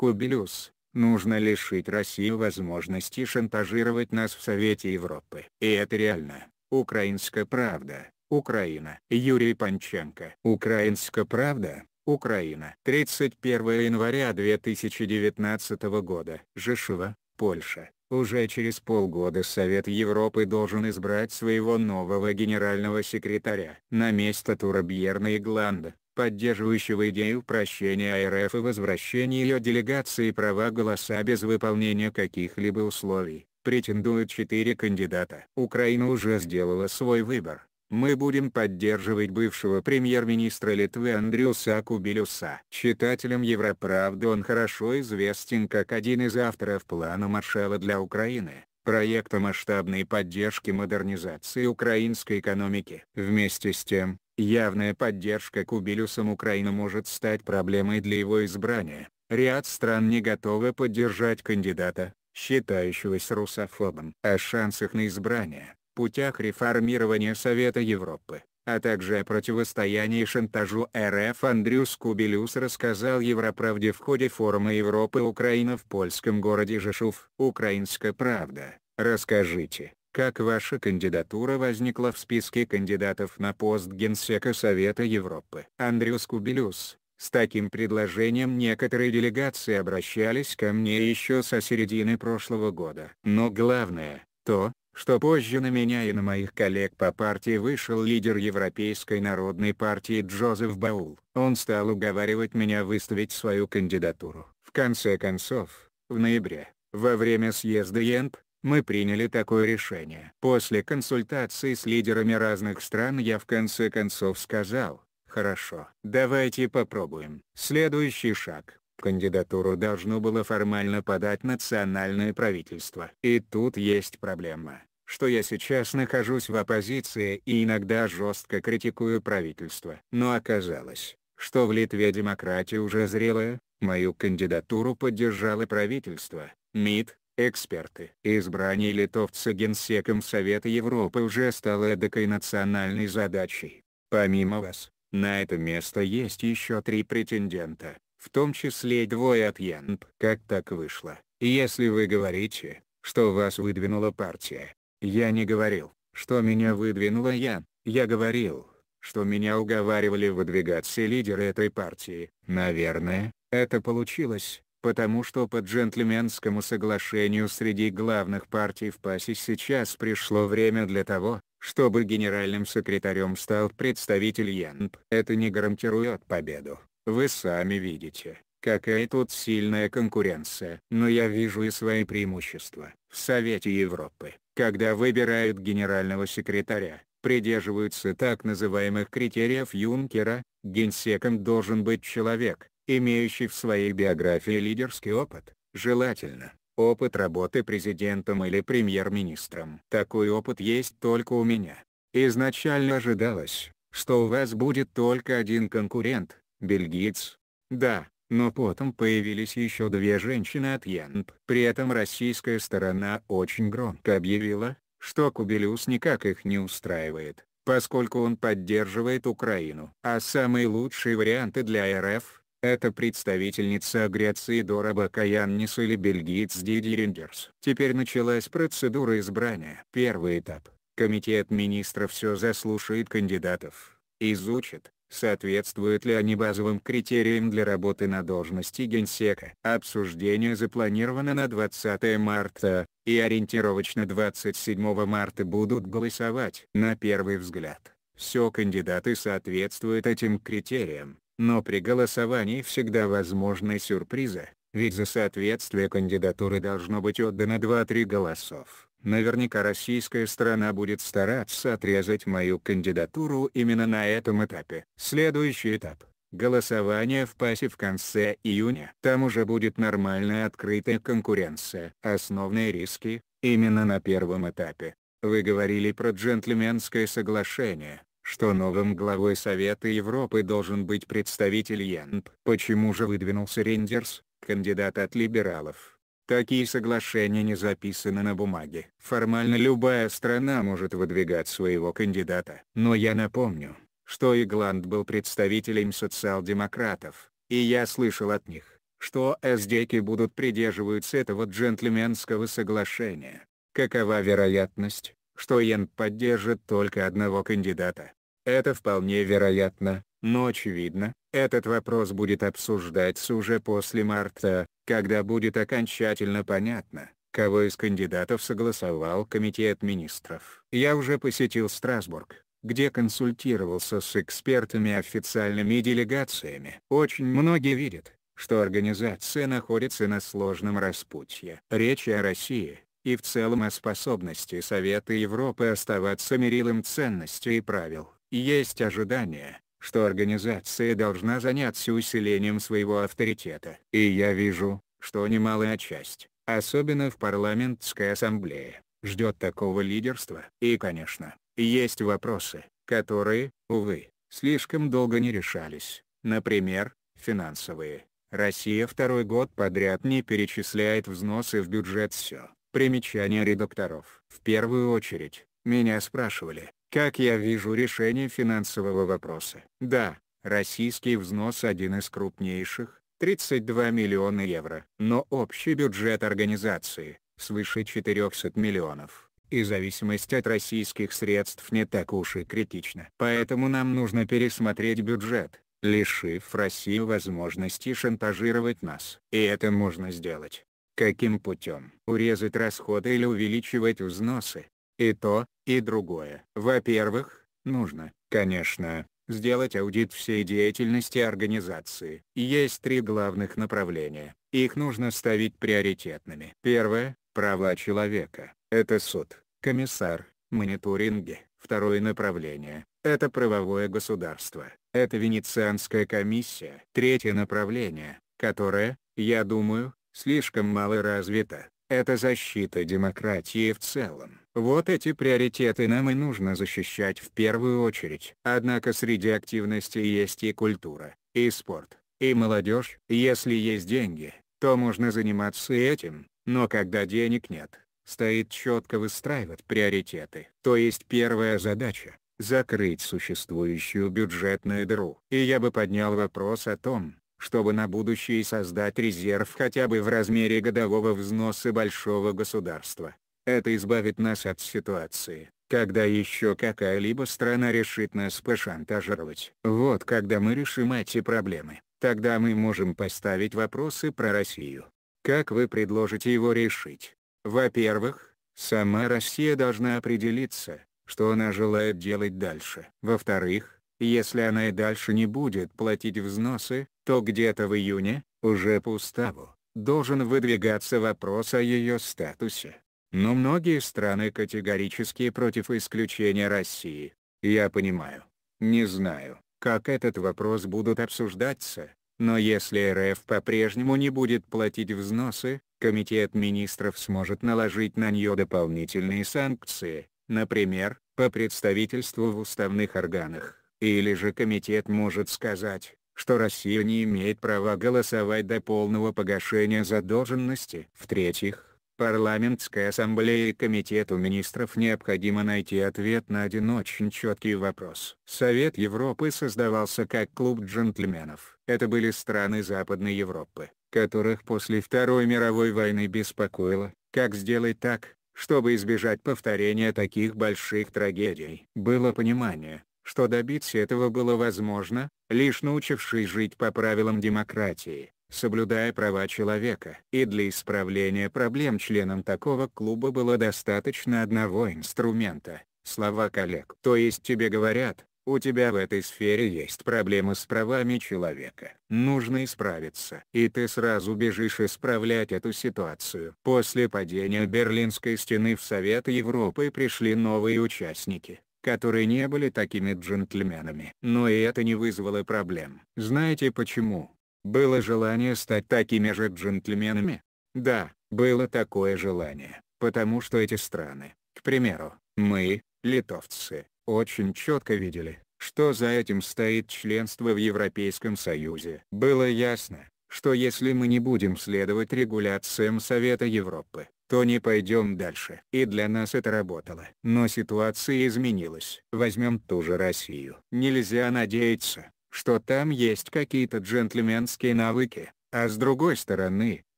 Кубилюс, нужно лишить Россию возможности шантажировать нас в Совете Европы. И это реально. Украинская правда. Украина. Юрий Панченко. Украинская правда. Украина. 31 января 2019 года. Жешива, Польша. Уже через полгода Совет Европы должен избрать своего нового генерального секретаря. На место Турабьерна и Гланда, поддерживающего идею прощения РФ и возвращения ее делегации права голоса без выполнения каких-либо условий, претендуют четыре кандидата. Украина уже сделала свой выбор. Мы будем поддерживать бывшего премьер-министра Литвы Андрюса Кубилюса. Читателям Европравды он хорошо известен как один из авторов плана Маршала для Украины, проекта масштабной поддержки модернизации украинской экономики. Вместе с тем, Явная поддержка Кубилюсом Украины может стать проблемой для его избрания. Ряд стран не готовы поддержать кандидата, считающегося русофобом. О а шансах на избрание, путях реформирования Совета Европы, а также о противостоянии шантажу РФ Андрюс Кубилюс рассказал Европравде в ходе форума Европы Украина в польском городе Жешув. Украинская правда. Расскажите, как ваша кандидатура возникла в списке кандидатов на пост Генсека Совета Европы? Андрюс Кубилюс, с таким предложением некоторые делегации обращались ко мне еще со середины прошлого года. Но главное, то, что позже на меня и на моих коллег по партии вышел лидер Европейской народной партии Джозеф Баул. Он стал уговаривать меня выставить свою кандидатуру. В конце концов, в ноябре, во время съезда ЕНП, мы приняли такое решение. После консультации с лидерами разных стран я в конце концов сказал, хорошо, давайте попробуем. Следующий шаг. Кандидатуру должно было формально подать национальное правительство. И тут есть проблема что я сейчас нахожусь в оппозиции и иногда жестко критикую правительство. Но оказалось, что в Литве демократия уже зрелая, мою кандидатуру поддержало правительство, МИД, Эксперты. Избрание литовца Генсеком Совета Европы уже стало эдакой национальной задачей. Помимо вас, на это место есть еще три претендента, в том числе и двое от ЕНП. Как так вышло, если вы говорите, что вас выдвинула партия? Я не говорил, что меня выдвинула я, я говорил, что меня уговаривали выдвигаться лидеры этой партии. Наверное, это получилось, потому что по джентльменскому соглашению среди главных партий в ПАСе сейчас пришло время для того, чтобы генеральным секретарем стал представитель ЯНП. Это не гарантирует победу. Вы сами видите, какая тут сильная конкуренция. Но я вижу и свои преимущества. В Совете Европы, когда выбирают генерального секретаря, придерживаются так называемых критериев Юнкера, генсеком должен быть человек, имеющий в своей биографии лидерский опыт, желательно, опыт работы президентом или премьер-министром. Такой опыт есть только у меня. Изначально ожидалось, что у вас будет только один конкурент, бельгиец. Да, но потом появились еще две женщины от Янб. При этом российская сторона очень громко объявила, что Кубелюс никак их не устраивает, поскольку он поддерживает Украину. А самые лучшие варианты для РФ – это представительница Греции Дора Бакаяннис или бельгиец Диди Рендерс. Теперь началась процедура избрания. Первый этап. Комитет министров все заслушает кандидатов, изучит, соответствуют ли они базовым критериям для работы на должности генсека. Обсуждение запланировано на 20 марта, и ориентировочно 27 марта будут голосовать. На первый взгляд, все кандидаты соответствуют этим критериям, но при голосовании всегда возможны сюрпризы, ведь за соответствие кандидатуры должно быть отдано 2-3 голосов. Наверняка российская сторона будет стараться отрезать мою кандидатуру именно на этом этапе. Следующий этап. Голосование в ПАСе в конце июня. Там уже будет нормальная открытая конкуренция. Основные риски, именно на первом этапе. Вы говорили про джентльменское соглашение что новым главой Совета Европы должен быть представитель ЯНП. Почему же выдвинулся Рендерс, кандидат от либералов? Такие соглашения не записаны на бумаге. Формально любая страна может выдвигать своего кандидата. Но я напомню, что Игланд был представителем социал-демократов, и я слышал от них, что СДКи будут придерживаться этого джентльменского соглашения. Какова вероятность, что Йен поддержит только одного кандидата? Это вполне вероятно, но очевидно, этот вопрос будет обсуждаться уже после марта, когда будет окончательно понятно, кого из кандидатов согласовал комитет министров. Я уже посетил Страсбург, где консультировался с экспертами официальными делегациями. Очень многие видят, что организация находится на сложном распутье. Речь о России, и в целом о способности Совета Европы оставаться мерилом ценностей и правил есть ожидание, что организация должна заняться усилением своего авторитета. И я вижу, что немалая часть, особенно в парламентской ассамблее, ждет такого лидерства. И конечно, есть вопросы, которые, увы, слишком долго не решались, например, финансовые. Россия второй год подряд не перечисляет взносы в бюджет все. Примечание редакторов. В первую очередь, меня спрашивали, как я вижу решение финансового вопроса. Да, российский взнос один из крупнейших, 32 миллиона евро. Но общий бюджет организации, свыше 400 миллионов. И зависимость от российских средств не так уж и критична. Поэтому нам нужно пересмотреть бюджет, лишив Россию возможности шантажировать нас. И это можно сделать. Каким путем? Урезать расходы или увеличивать взносы? и то, и другое. Во-первых, нужно, конечно, сделать аудит всей деятельности организации. Есть три главных направления, их нужно ставить приоритетными. Первое – права человека, это суд, комиссар, мониторинги. Второе направление – это правовое государство, это Венецианская комиссия. Третье направление, которое, я думаю, слишком мало развито, это защита демократии в целом. Вот эти приоритеты нам и нужно защищать в первую очередь. Однако среди активности есть и культура, и спорт, и молодежь. Если есть деньги, то можно заниматься и этим, но когда денег нет, стоит четко выстраивать приоритеты. То есть первая задача – закрыть существующую бюджетную дыру. И я бы поднял вопрос о том, чтобы на будущее создать резерв хотя бы в размере годового взноса большого государства. Это избавит нас от ситуации, когда еще какая-либо страна решит нас пошантажировать. Вот когда мы решим эти проблемы, тогда мы можем поставить вопросы про Россию. Как вы предложите его решить? Во-первых, сама Россия должна определиться, что она желает делать дальше. Во-вторых, если она и дальше не будет платить взносы, то где-то в июне, уже по уставу, должен выдвигаться вопрос о ее статусе. Но многие страны категорически против исключения России. Я понимаю. Не знаю, как этот вопрос будут обсуждаться, но если РФ по-прежнему не будет платить взносы, Комитет министров сможет наложить на нее дополнительные санкции, например, по представительству в уставных органах. Или же комитет может сказать, что Россия не имеет права голосовать до полного погашения задолженности. В-третьих, Парламентской ассамблее и Комитету министров необходимо найти ответ на один очень четкий вопрос. Совет Европы создавался как клуб джентльменов. Это были страны Западной Европы, которых после Второй мировой войны беспокоило, как сделать так, чтобы избежать повторения таких больших трагедий. Было понимание, что добиться этого было возможно, лишь научившись жить по правилам демократии соблюдая права человека. И для исправления проблем членам такого клуба было достаточно одного инструмента – слова коллег. То есть тебе говорят, у тебя в этой сфере есть проблемы с правами человека. Нужно исправиться. И ты сразу бежишь исправлять эту ситуацию. После падения Берлинской стены в Совет Европы пришли новые участники которые не были такими джентльменами. Но и это не вызвало проблем. Знаете почему? Было желание стать такими же джентльменами? Да, было такое желание, потому что эти страны, к примеру, мы, литовцы, очень четко видели, что за этим стоит членство в Европейском Союзе. Было ясно, что если мы не будем следовать регуляциям Совета Европы, то не пойдем дальше. И для нас это работало. Но ситуация изменилась. Возьмем ту же Россию. Нельзя надеяться, что там есть какие-то джентльменские навыки, а с другой стороны,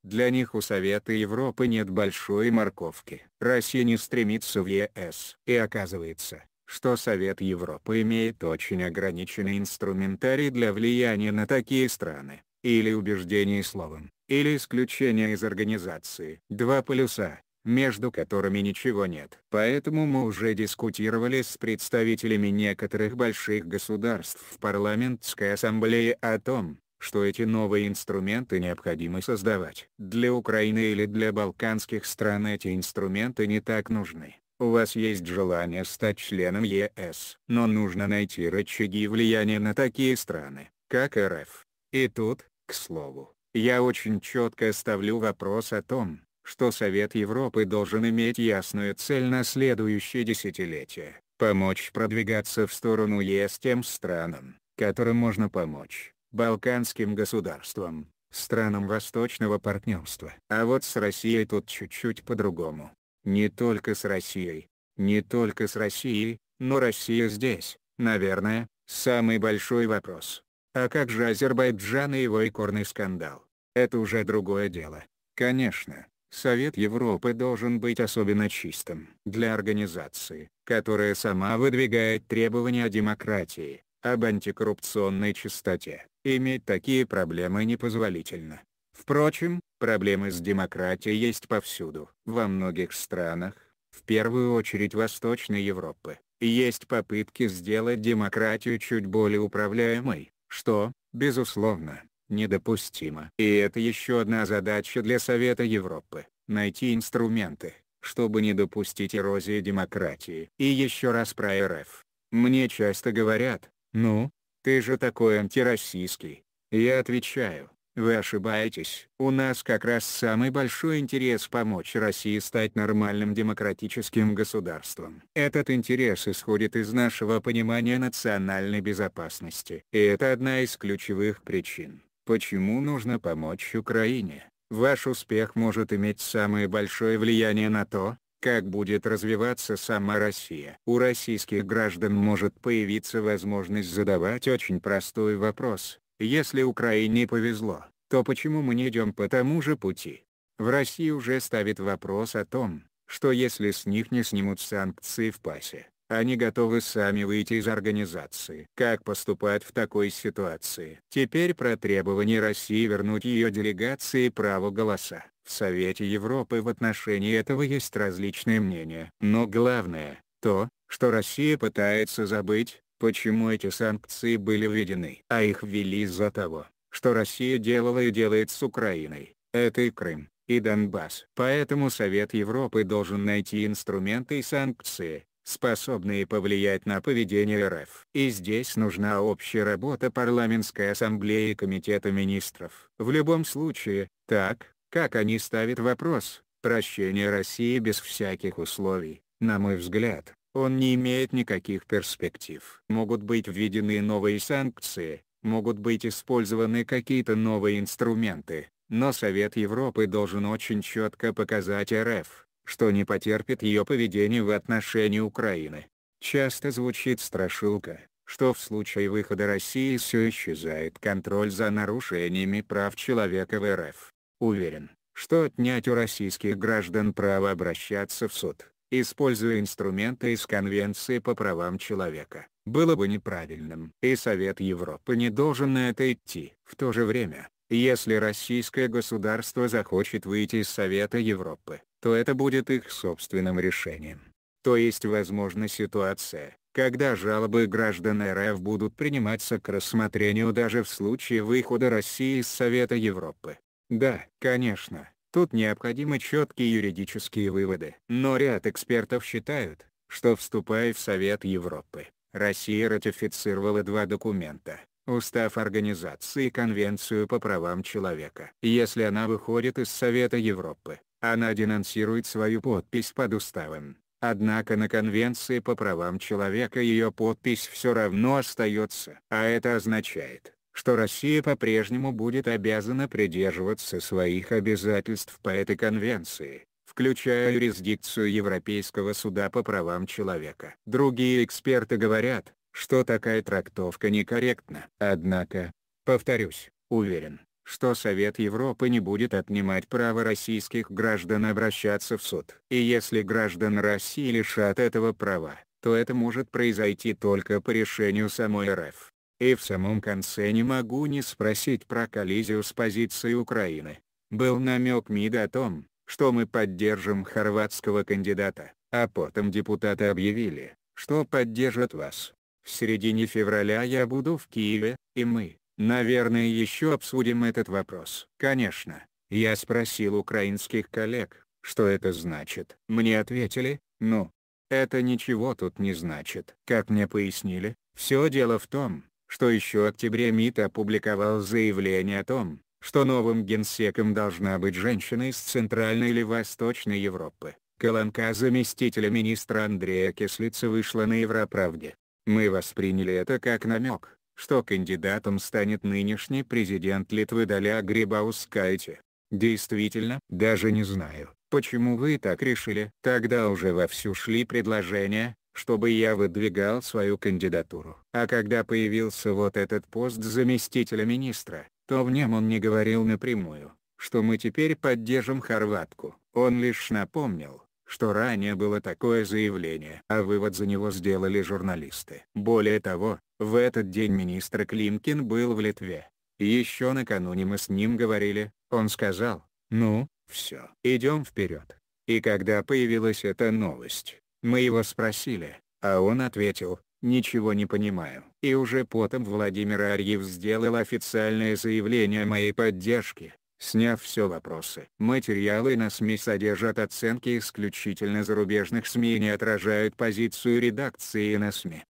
для них у Совета Европы нет большой морковки. Россия не стремится в ЕС. И оказывается, что Совет Европы имеет очень ограниченный инструментарий для влияния на такие страны, или убеждений словом, или исключения из организации. Два полюса, между которыми ничего нет. Поэтому мы уже дискутировали с представителями некоторых больших государств в парламентской ассамблее о том, что эти новые инструменты необходимо создавать. Для Украины или для балканских стран эти инструменты не так нужны. У вас есть желание стать членом ЕС, но нужно найти рычаги влияния на такие страны, как РФ. И тут, к слову, я очень четко ставлю вопрос о том, что Совет Европы должен иметь ясную цель на следующее десятилетие – помочь продвигаться в сторону ЕС тем странам, которым можно помочь, балканским государствам, странам Восточного партнерства. А вот с Россией тут чуть-чуть по-другому. Не только с Россией. Не только с Россией, но Россия здесь, наверное, самый большой вопрос. А как же Азербайджан и его икорный скандал? Это уже другое дело. Конечно, Совет Европы должен быть особенно чистым. Для организации, которая сама выдвигает требования о демократии, об антикоррупционной чистоте, иметь такие проблемы непозволительно. Впрочем, проблемы с демократией есть повсюду. Во многих странах, в первую очередь Восточной Европы, есть попытки сделать демократию чуть более управляемой, что, безусловно, недопустимо. И это еще одна задача для Совета Европы – найти инструменты, чтобы не допустить эрозии демократии. И еще раз про РФ. Мне часто говорят, ну, ты же такой антироссийский. Я отвечаю, вы ошибаетесь. У нас как раз самый большой интерес помочь России стать нормальным демократическим государством. Этот интерес исходит из нашего понимания национальной безопасности. И это одна из ключевых причин, Почему нужно помочь Украине? Ваш успех может иметь самое большое влияние на то, как будет развиваться сама Россия. У российских граждан может появиться возможность задавать очень простой вопрос. Если Украине повезло, то почему мы не идем по тому же пути? В России уже ставит вопрос о том, что если с них не снимут санкции в пасе, они готовы сами выйти из организации. Как поступать в такой ситуации? Теперь про требование России вернуть ее делегации право голоса. В Совете Европы в отношении этого есть различные мнения. Но главное, то, что Россия пытается забыть, почему эти санкции были введены. А их ввели из-за того, что Россия делала и делает с Украиной. Это и Крым, и Донбасс. Поэтому Совет Европы должен найти инструменты и санкции, способные повлиять на поведение РФ. И здесь нужна общая работа парламентской ассамблеи и комитета министров. В любом случае, так, как они ставят вопрос, прощения России без всяких условий, на мой взгляд, он не имеет никаких перспектив. Могут быть введены новые санкции, могут быть использованы какие-то новые инструменты, но Совет Европы должен очень четко показать РФ, что не потерпит ее поведение в отношении Украины. Часто звучит страшилка, что в случае выхода России все исчезает контроль за нарушениями прав человека в РФ. Уверен, что отнять у российских граждан право обращаться в суд, используя инструменты из Конвенции по правам человека, было бы неправильным. И Совет Европы не должен на это идти. В то же время, если российское государство захочет выйти из Совета Европы, то это будет их собственным решением. То есть возможна ситуация, когда жалобы граждан РФ будут приниматься к рассмотрению даже в случае выхода России из Совета Европы. Да, конечно, тут необходимы четкие юридические выводы. Но ряд экспертов считают, что вступая в Совет Европы, Россия ратифицировала два документа – Устав организации и Конвенцию по правам человека. Если она выходит из Совета Европы, она денонсирует свою подпись под уставом. Однако на Конвенции по правам человека ее подпись все равно остается. А это означает, что Россия по-прежнему будет обязана придерживаться своих обязательств по этой конвенции, включая юрисдикцию Европейского суда по правам человека. Другие эксперты говорят, что такая трактовка некорректна. Однако, повторюсь, уверен, что Совет Европы не будет отнимать право российских граждан обращаться в суд. И если граждан России лишат этого права, то это может произойти только по решению самой РФ. И в самом конце не могу не спросить про коллизию с позицией Украины. Был намек МИД о том, что мы поддержим хорватского кандидата, а потом депутаты объявили, что поддержат вас. В середине февраля я буду в Киеве, и мы, Наверное еще обсудим этот вопрос. Конечно, я спросил украинских коллег, что это значит. Мне ответили, ну, это ничего тут не значит. Как мне пояснили, все дело в том, что еще в октябре МИД опубликовал заявление о том, что новым генсеком должна быть женщина из Центральной или Восточной Европы. Колонка заместителя министра Андрея Кислица вышла на Европравде. Мы восприняли это как намек, что кандидатом станет нынешний президент Литвы Даля Грибаускайте. Действительно, даже не знаю, почему вы так решили. Тогда уже вовсю шли предложения, чтобы я выдвигал свою кандидатуру. А когда появился вот этот пост заместителя министра, то в нем он не говорил напрямую, что мы теперь поддержим Хорватку. Он лишь напомнил, что ранее было такое заявление. А вывод за него сделали журналисты. Более того, в этот день министр Климкин был в Литве. Еще накануне мы с ним говорили, он сказал, ну, все, идем вперед. И когда появилась эта новость, мы его спросили, а он ответил, ничего не понимаю. И уже потом Владимир Арьев сделал официальное заявление о моей поддержке, сняв все вопросы. Материалы на СМИ содержат оценки исключительно зарубежных СМИ и не отражают позицию редакции на СМИ.